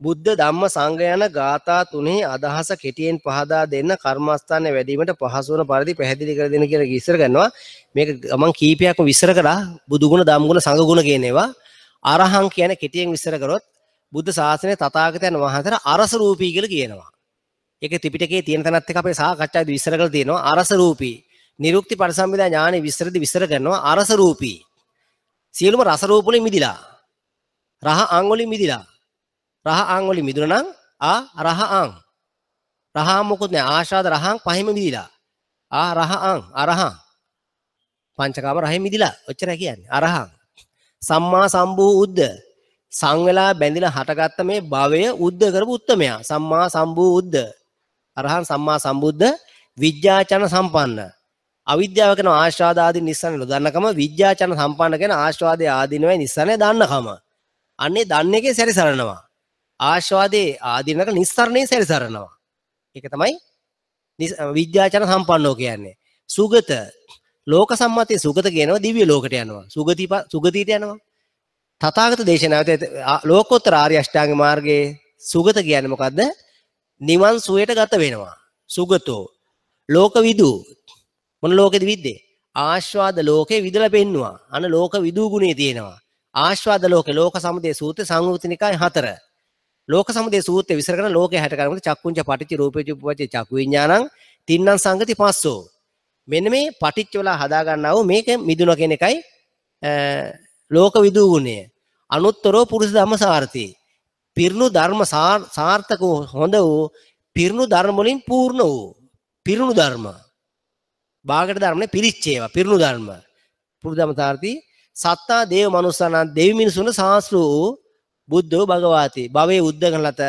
බුද්ධ ධම්ම සංඝ යන ගාථා තුනේ අදහස කෙටියෙන් පහදා දෙන්න කර්මස්ථානයේ වැඩිමිට පහසු වන පරිදි පැහැදිලි කර දෙන්න කියලා ඉස්සර ගන්නවා මේක මම කීපයක්ම විස්තර කළා බුදු ගුණ ධම් ගුණ සංඝ ගුණ කියන ඒවා අරහං කියන කෙටියෙන් විස්තර කරොත් බුද්ධ ශාසනයේ තථාගතයන් වහන්සේට අරස රූපී කියලා කියනවා ඒක ත්‍රිපිටකයේ තියෙන තැනත් එක්ක අපේ සාකච්ඡාවේදී විස්තර කරලා තියෙනවා අරස රූපී නිරුක්ති පරිසම්පදා ඥානෙ විස්තරදී විස්තර කරනවා අරස රූපී සියලුම රස රූප වලින් මිදිලා රහ අංග වලින් මිදිලා රහං වලින් මිදුණනම් ආ රහං. රහං මොකුත් නෑ ආශාද රහං පහෙම මිදිලා. ආ රහං අරහං. පංචකාම රහෙම මිදිලා. ඔච්චරයි කියන්නේ. අරහං. සම්මා සම්බූ උද්ද සංවෙලා බැඳිලා හටගත්ත මේ භවය උද්ද කරපු උත්තමයා සම්මා සම්බූ උද්ද අරහන් සම්මා සම්බුද්ධ විද්‍යාචන සම්පන්න අවිද්‍යාව කියන ආශ්‍රාද ආදී නිස්සන නොදන්නකම විද්‍යාචන සම්පන්න කියන ආශ්‍රාදයේ ආදීනවයි නිස්සනේ දන්නකම අන්නේ දන්නේකේ සැරිසරනවා ආස්වාදයේ ආදීනක නිස්සරණේ සැරිසරනවා. ඒක තමයි විද්‍යාචාර සම්පන්නෝ කියන්නේ. සුගත ලෝක සම්මතයේ සුගත කියනවා දිව්‍ය ලෝකට යනවා. සුගති සුගතියට යනවා. තථාගත දේශනාවේ ලෝකෝත්තර ආර්ය අෂ්ටාංග මාර්ගයේ සුගත කියන්නේ මොකද්ද? නිවන් සුවයට ගත වෙනවා. සුගතෝ ලෝකවිදු මොන ලෝකෙද විද්දේ? ආස්වාද ලෝකේ විදලා පෙන්නවා. අන ලෝක විදූ ගුණේ තියෙනවා. ආස්වාද ලෝකේ ලෝක සමුදය සූත්‍ර සංයුක්තනිකාය 4. ලෝක සමුදය සූත්‍රය විස්තර කරන ලෝකේ හැට කරමුද චක්කුංච පටිච්ච රූපේච උපපච්ච චක්කු විඥානං තින්නම් සංගති පස්සෝ මෙන්න මේ පටිච්ච වල හදා ගන්නා වූ මේක මිදුන කියන එකයි ලෝක විදූ ගුණය අනුත්තරෝ පුරුෂ ධම්ම සාර්ථී පිරිණු ධර්ම සාර්ථක හොඳ වූ පිරිණු ධර්ම වලින් පූර්ණ වූ පිරිණු ධර්ම බාගට ධර්මනේ පිරිච්චේවා පිරිණු ධර්ම පුරුෂ ධම්ම සාර්ථී සත්තා දේව මනුස්සනා දෙවි මිනිසුන සාස්ත්‍රෝ බුද්ධෝ භගවාති භවයේ උද්ද කරලත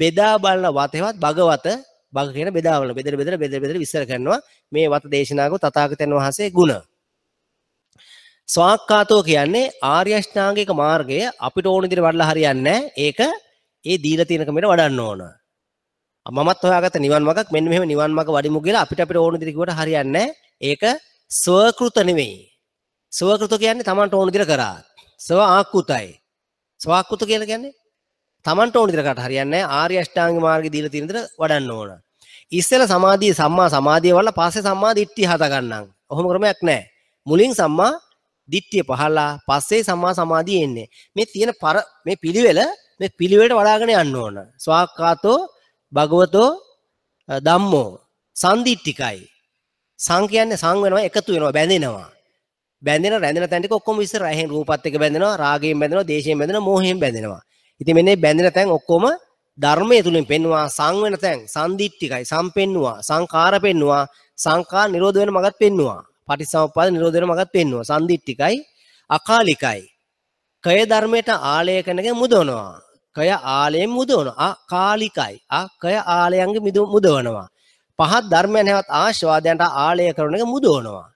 බෙදා බලන වතේවත් භගවත භග කියන බෙදා බලන බෙදෙර බෙදෙර බෙදෙර බෙදෙර විස්තර කරනවා මේ වත දේශනාවක තථාගතයන් වහන්සේ ගුණ ස්වාක්කාතෝ කියන්නේ ආර්ය අෂ්ටාංගික මාර්ගය අපිට ඕන විදිහට වඩලා හරියන්නේ ඒක ඒ දීලා තියෙන කමෙට වඩන්න ඕන. මමත් හොයාගත්ත නිවන් මාර්ගක් මෙන්න මෙහෙම නිවන් මාර්ග වඩිමු කියලා අපිට අපිට ඕන විදිහට කිව්වට හරියන්නේ ඒක ස්වකෘත නෙමෙයි. ස්වකෘත කියන්නේ Tamanට ඕන විදිහට කරා. ස්ව ආකෘතයි. සවාක්කුත කියලා කියන්නේ Tamanට ඕන විදිහට හරියන්නේ නැහැ. ආර්ය අෂ්ටාංගික මාර්ගය දීලා තියෙන විදිහට වඩන්න ඕන. ඉස්සෙල්ලා සමාධිය සම්මා සමාධිය වල පස්සේ සම්මා දිට්ඨිය හදා ගන්නම්. ඔහොම ක්‍රමයක් නැහැ. මුලින් සම්මා දිට්ඨිය පහළලා පස්සේ සම්මා සමාධිය එන්නේ. මේ තියෙන පර මේ පිළිවෙල මේ පිළිවෙලට වඩාගෙන යන්න ඕන. ස්වාක්කාතෝ භගවතෝ ධම්මෝ සම්දිට්ඨිකයි. සං කියන්නේ සං වෙනවා එකතු වෙනවා බැඳෙනවා. බැඳෙන රැඳෙන තැන්ටික ඔක්කොම ඉස්සර ඇහෙන් රූපත් එක්ක බැඳෙනවා රාගයෙන් බැඳෙනවා දේශයෙන් බැඳෙනවා මෝහයෙන් බැඳෙනවා ඉතින් මෙන්න මේ බැඳෙන තැන් ඔක්කොම ධර්මයේ තුලින් පෙන්වුවා සංවෙන තැන් සම්දිත්තිකයි සම්පෙන්නවා සංඛාර පෙන්වුවා සංඛා නිරෝධ වෙන මගත් පෙන්වුවා පටිසමුප්පාද නිරෝධ වෙන මගත් පෙන්වුවා සම්දිත්තිකයි අකාලිකයි කය ධර්මයට ආලය කරනකෙ මුදවනවා කය ආලයෙන් මුදවනවා අකාලිකයි අකය ආලයන්ගේ මුදවනවා පහත් ධර්මයන් හැවත් ආශාදයන්ට ආලය කරන එක මුදවනවා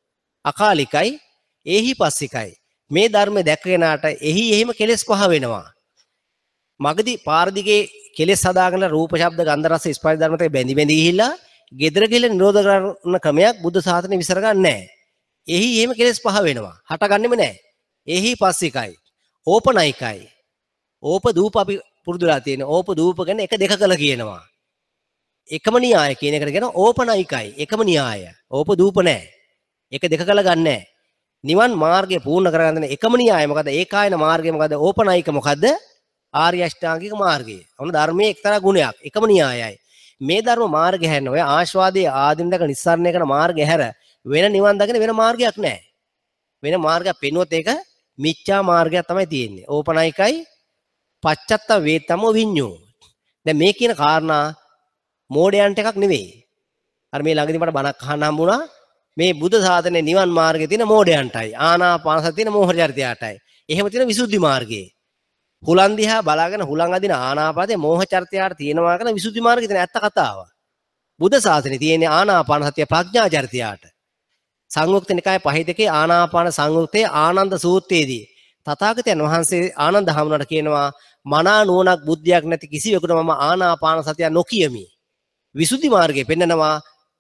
අකාලිකයි ඒහි පස්සිකයි. මේ ධර්මය දැකගෙනාට එහි එහෙම කෙලෙස් පහ වෙනවා. මගදී පාරදිගේ කෙලෙස් හදාගෙන රූප ශබ්ද ගන්ධ රස ස්පර්ශ ධර්මතේ බැඳි බැඳි ගිහිල්ලා gedara ගිහිල්ලා නිරෝධ කරන ක්‍රමයක් බුද්ධ සාසනේ විසර ගන්නෑ. එහි එහෙම කෙලෙස් පහ වෙනවා. හටගන්නෙම නෑ. එහි පස්සිකයි. ඕපනයිකයි. ඕප දූප අපි පුරුදුලා තියෙන ඕප දූප ගැන එක දෙක කළ කියනවා. එකම න්‍යාය කියන එකට කියන ඕපනයිකයි. එකම න්‍යාය. ඕප දූප නෑ. එක දෙක කළ ගන්නෑ. නිවන් මාර්ගය පූර්ණ කරගන්න එකම න්‍යාය මොකද ඒකායන මාර්ගය මොකද ඕපනයික මොකද ආර්ය අෂ්ටාංගික මාර්ගය. ඔන්න ධර්මයේ එක්තරා ගුණයක් එකම න්‍යායයි. මේ ධර්ම මාර්ගය හැරෙන ඔය ආශාදී ආදීන් දක නිස්සාරණය කරන මාර්ගය හැර වෙන නිවන් දකින වෙන මාර්ගයක් නැහැ. වෙන මාර්ගයක් පෙන්වුවොත් ඒක මිච්ඡා මාර්ගයක් තමයි තියෙන්නේ. ඕපනයිකයි පච්චත්ත වේතම විඤ්ඤෝ. දැන් මේ කියන කාරණා මෝඩයන්ට එකක් නෙවෙයි. අර මේ ළඟදී මට බණක් අහන්න හම්බුණා. මේ බුද්ධ සාධනේ නිවන් මාර්ගයේ තියෙන මෝඩයන්ටයි ආනාපාන සතිය තියෙන මෝහ චරිතයටයි. එහෙම තියෙන විසුද්ධි මාර්ගයේ. හුලන් දිහා බලාගෙන හුලන් අදින ආනාපානයේ මෝහ චරිතයට තියෙනවා කියන විසුද්ධි මාර්ගයේ තියෙන ඇත්ත කතාව. බුද්ධ සාධනේ තියෙන ආනාපාන සතිය ප්‍රඥා චරිතයට. සංයුක්ත නිකාය පහේ දෙකේ ආනාපාන සංයුක්තයේ ආනන්ද සූත්‍රයේදී තථාගතයන් වහන්සේ ආනන්ද හැමුණට කියනවා මනා නුවණක් බුද්ධියක් නැති කිසිවෙකුට මම ආනාපාන සතිය නොකියමි. විසුද්ධි මාර්ගයේ පෙන්නනවා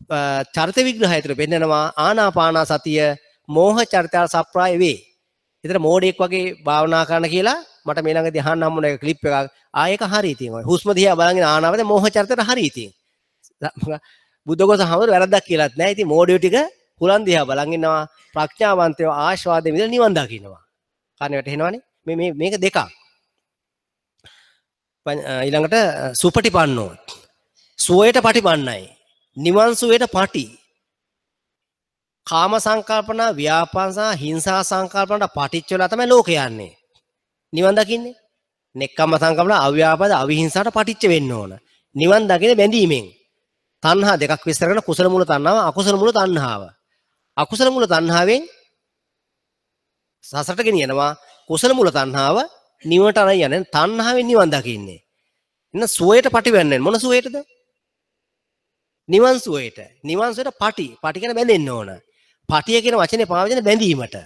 චරිත විග්‍රහය තුළ පෙන්නනවා ආනාපානා සතිය මෝහ චරිතය සප්‍රාය වේ. එතන මෝඩෙක් වගේ භාවනා කරන්න කියලා මට මේ ළඟදී අහන්න හම්බුන එක ක්ලිප් එකක් ආයක හරි ඉතින් ඔය හුස්ම දිහා බලගෙන ආනාවද මෝහ චරිතයට හරි ඉතින් බුද්ධඝෝස හැමෝර වැරද්දක් කියලාත් නැහැ ඉතින් මෝඩිය ටික හුලන් දිහා බලන් ඉන්නවා ප්‍රඥාවන්තයෝ ආශාදේ මිදලා නිවන් දකින්නවා කන්නේ වැටෙනවනේ මේ මේ මේක දෙකක් ඊළඟට සුපටිපන්නෝ සුවයට පටිපන්නයි නිවන්සුවේට පටි. කාම සංකල්පනා ව්‍යාපාසා හිංසා සංකල්පනට පටිච්ච වෙලා තමයි ලෝකේ යන්නේ. නිවන් දකින්නේ. නෙක්කම්ම සංකල්පනා අව්‍යාපාද අවිහිංසාට පටිච්ච වෙන්න ඕන. නිවන් දකින්නේ බැඳීමෙන්. තණ්හා දෙකක් විස්තර කරන කුසල මූල තණ්හාව අකුසල මූල තණ්හාව. අකුසල මූල තණ්හාවෙන් සසරට ගෙනියනවා කුසල මූල තණ්හාව නිවනට අරන් යන්නේ තණ්හාවෙන් නිවන් දකින්නේ. එන්න සුවයට පටිවෙන්නේ මොන සුවයටද? නිවන්සුවේට නිවන්සුවේට පටි පටි කියන බැඳෙන්න ඕන. පටිය කියන වචනේ පාවිච්චි බැඳීමට.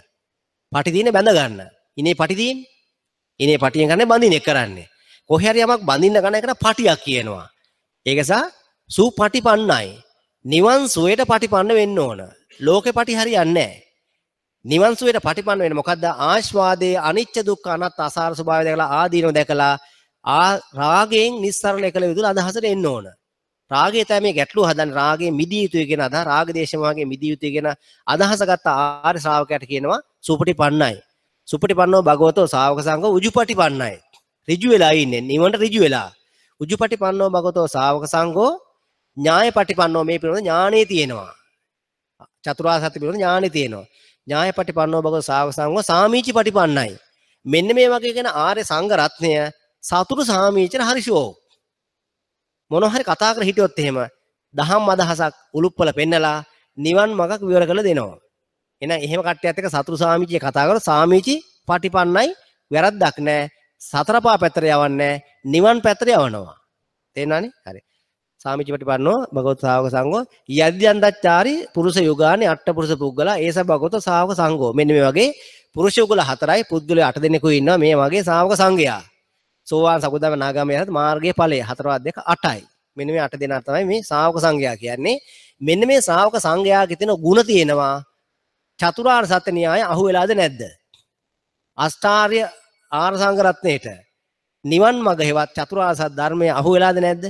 පටි දින බැඳ ගන්න. ඉනේ පටි දින්නේ. ඉනේ පටියෙන් ගන්න බඳින එක කරන්නේ. කොහේ හරි යමක් බඳින්න ගන්න එකට පටියක් කියනවා. ඒකසා සුපටිපන්නයි. නිවන්සුවේට පටිපන්න වෙන්න ඕන. ලෝකේ පටි හරියන්නේ නැහැ. නිවන්සුවේට පටිපන්න වෙන්නේ මොකද්ද? ආස්වාදයේ අනිච්ච දුක්ඛ අනාත්ම අසාර ස්වභාවය දැකලා ආදීනව දැකලා ආ රාගයෙන් නිස්සරණය කළ යුතු අදහසට එන්න ඕන. රාගය තමයි මේ ගැටලුව හදන්නේ රාගයේ මිදිය යුතුය කියන අදහස රාගදේශමාගේ මිදිය යුතුය කියන අදහස ගත්ත ආර්ය ශ්‍රාවකයාට කියනවා සුපටිපන්නයි සුපටිපන්නෝ භගවතෝ ශාවක සංඝෝ උජුපටිපන්නයි ඍජු වෙලා ඉන්නේ නිවනට ඍජු වෙලා උජුපටිපන්නෝ භගවතෝ ශාවක සංඝෝ ඥායපටිපන්නෝ මේ පිළිබඳ ඥාණේ තියෙනවා චතුරාර්ය සත්‍ය පිළිබඳ ඥාණේ තියෙනවා ඥායපටිපන්නෝ භගවතෝ ශාවක සංඝෝ සාමීචිපටිපන්නයි මෙන්න මේ වගේ කියන ආර්ය සංඝ රත්නය සතුරු සාමීචන හරිෂෝ මොනවා හරි කතා කර හිටියොත් එහෙම දහම් අදහසක් උලුප්පල පෙන්නලා නිවන් මගක් විවර කරලා දෙනවා. එහෙනම් එහෙම කට්ටියත් එක්ක සතුරු සාමිචිය කතා කරලා සාමිචි පටිපන්නයි වැරද්දක් නැහැ. සතරපා පැත්තට යවන්නේ නිවන් පැත්තට යවනවා. තේරෙනවනේ? හරි. සාමිචි පටිපන්නෝ භගවත ශාවක සංඝෝ යද්‍යන්දච්චාරි පුරුෂ යෝගානි අට්ඨ පුරුෂ පුද්ගලා ඒස භගවත ශාවක සංඝෝ. මෙන්න මේ වගේ පුරුෂ යෝගල හතරයි පුද්ගලයෝ අට දෙනෙකුයි ඉන්නවා මේ වගේ ශාවක සංඝයා. සෝවාන් සකුදාගාම නාගාමී අරහත් මාර්ගයේ ඵලය හතරවත් දෙක 8යි. මෙන්න මේ 8 දෙනා තමයි මේ ශ්‍රාවක සංඝයා කියන්නේ. මෙන්න මේ ශ්‍රාවක සංඝයාගේ තියෙන ಗುಣ තියෙනවා. චතුරාර්ය සත්‍ය න්‍යාය අහුවෙලාද නැද්ද? අෂ්ටාර්ය ආරසංග රත්නයේට නිවන් මඟ හෙවත් චතුරාර්ය සත්‍ය ධර්මය අහුවෙලාද නැද්ද?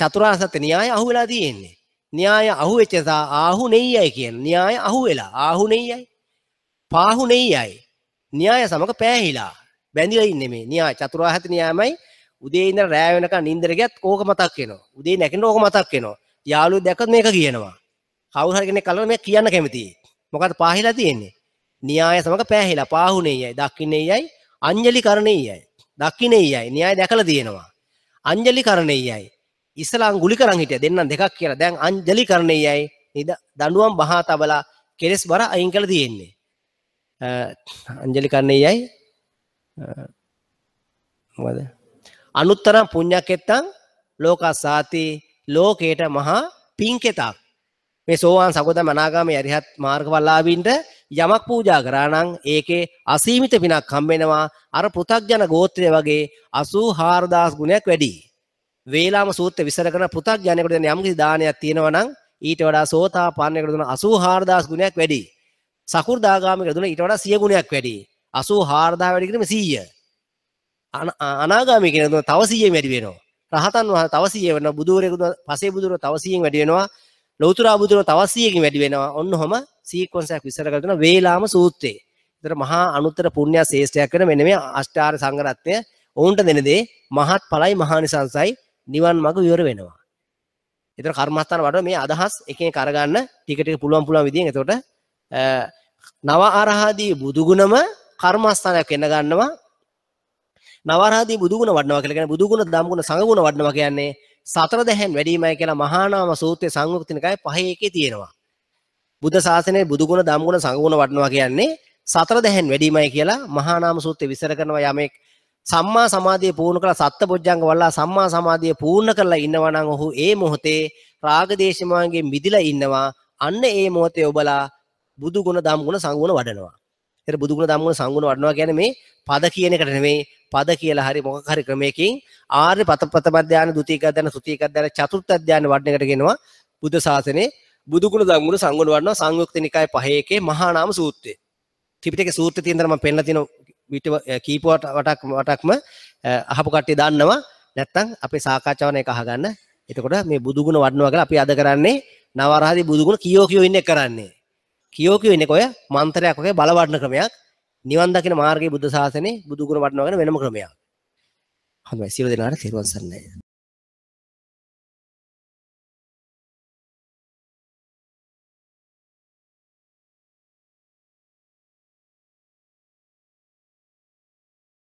චතුරාර්ය සත්‍ය න්‍යාය අහුවෙලා තියෙන්නේ. න්‍යාය අහුවෙච්ච සා ආහු නෙయ్యයි කියන. න්‍යාය අහුවෙලා. ආහු නෙయ్యයි. පාහු නෙయ్యයි. න්‍යාය සමග පෑහිලා. බැඳිලා ඉන්නේ මේ න්‍යාය චතුරාර්ය න්‍යායමයි උදේ ඉඳලා රෑ වෙනකන් නිින්දර ගියත් ඕක මතක් වෙනවා. උදේ නැගිටින ඕක මතක් වෙනවා. යාළුවෝ දැක්කත් මේක කියනවා. කවුරු හරි කෙනෙක් කලන මේක කියන්න කැමතියි. මොකද පාහිලා තියෙන්නේ. න්‍යාය සමග පෑහිලා පාහුනේයයි, දක්ිනේයයි, අංජලි කරණේයයි. දක්ිනේයයි න්‍යාය දැකලා තියෙනවා. අංජලි කරණේයයි. ඉස්සලා අඟුලි කරන් හිටිය දෙන්නම් දෙකක් කියලා. දැන් අංජලි කරණේයයි දඬුවම් බහා තබලා කෙලස් බර අයින් කළ තියෙන්නේ. අංජලි කරණේයයි මොකද අනුත්තරම් පුණ්‍යක් එත්තං ලෝකසාති ලෝකේට මහා පිංකෙතක් මේ සෝවාන් සකෝදා මනාගාමී අරිහත් මාර්ගඵලලාභින්ට යමක් පූජා කරා නම් ඒකේ අසීමිත පිනක් හම් වෙනවා අර පෘථග්ජන ගෝත්‍රය වගේ 84000 ගුණයක් වැඩි. වේලාම සූත්‍ර විසර කරන පෘථග්ජනයෙකුට දැන් යම්කිසි දානයක් තියෙනවා නම් ඊට වඩා සෝතාපන්නයෙකුට දුන 84000 ගුණයක් වැඩි. සකු르දාගාමීකට දුන ඊට වඩා 100 ගුණයක් වැඩි. අසූ හාරදා වැඩිකිරීම සීය අනාගාමි කෙන තවසීය වැඩි වෙනවා රහතන් වහ තවසීය වන බුදුවරෙකු පසේ බුදුර තවසීයෙන් වැඩි වෙනවා ලෞතුරා බුදුර තවසීයකින් වැඩි වෙනවා ඔන්න හොම සීක්වන්සයක් විස්තර කරලා දෙනවා වේලාම සූත්‍රයේ. ඒතර මහා අනුත්තර පුණ්‍ය ශේෂ්ඨයක් වෙන මෙන්න මේ අෂ්ටාර සංගරත්නය ඔවුන්ට දෙන දේ මහත් ඵලයි මහානිසංසයි නිවන් මඟ විවර වෙනවා. ඒතර කර්මස්ථාන වල මේ අදහස් එකෙන් කරගන්න ටික ටික පුළුවන් පුළුවන් විදිහෙන් එතකොට නව අරහදී බුදුගුණම කර්මස්ථානයක් වෙන්න ගන්නවා. නවරහදී බුදුගුණ වඩනවා කියලා කියන්නේ බුදුගුණ ධම්ගුණ සංගුණ වඩනවා කියන්නේ සතර දැහැන් වැඩිමයි කියලා මහානාම සූත්‍රයේ සංයුක්ත නිකායේ පහේ එකේ තියෙනවා. බුද්ධ ශාසනයේ බුදුගුණ ධම්ගුණ සංගුණ වඩනවා කියන්නේ සතර දැහැන් වැඩිමයි කියලා මහානාම සූත්‍රයේ විස්තර කරනවා යමෙක් සම්මා සමාධිය පූර්ණ කරලා සත්බොජ්ජංග වල්ලා සම්මා සමාධිය පූර්ණ කරලා ඉන්නවා නම් ඔහු ඒ මොහොතේ රාග දේශමාන්ගෙන් මිදිලා ඉන්නවා අන්න ඒ මොහොතේ ඔබලා බුදු ගුණ ධම් ගුණ සංගුණ වඩනවා එතන බුදුගුණ ධම්මගුණ සංගුණ වඩනවා කියන්නේ මේ පද කියන එකට නෙමෙයි පද කියලා හරි මොකක් හරි ක්‍රමයකින් ආර්ය පත ප්‍රථම ධානය ද්විතීක ධානය තෘතීක ධානය චතුර්ථ ධානය වඩන එකට කියනවා බුද්ධ ශාසනේ බුදුගුණ ධම්මගුණ සංගුණ වඩනවා සංයුක්ත නිකාය පහේ එකේ මහා නාම සූත්‍රය ත්‍රිපිටකේ සූත්‍රය තියෙනවා මම පෙන්නලා තියෙන විට කීපවට වටක් වටක්ම අහපු කට්ටිය දන්නවා නැත්තම් අපේ සාකච්ඡාවන එක අහගන්න එතකොට මේ බුදුගුණ වඩනවා කියලා අපි අද කරන්නේ නවරහදී බුදුගුණ කියෝ කියෝ ඉන්නේ කරන්නේ කියෝ කියවෙන්නේ ඔය මන්ත්‍රයක් වගේ බලවඩන ක්‍රමයක් නිවන් දකින මාර්ගයේ බුද්ධ ශාසනේ බුදු ගුණ වඩනවා වෙනම ක්‍රමයක්. හොඳයි සියලු දෙනාට තෙරුවන් සරණයි.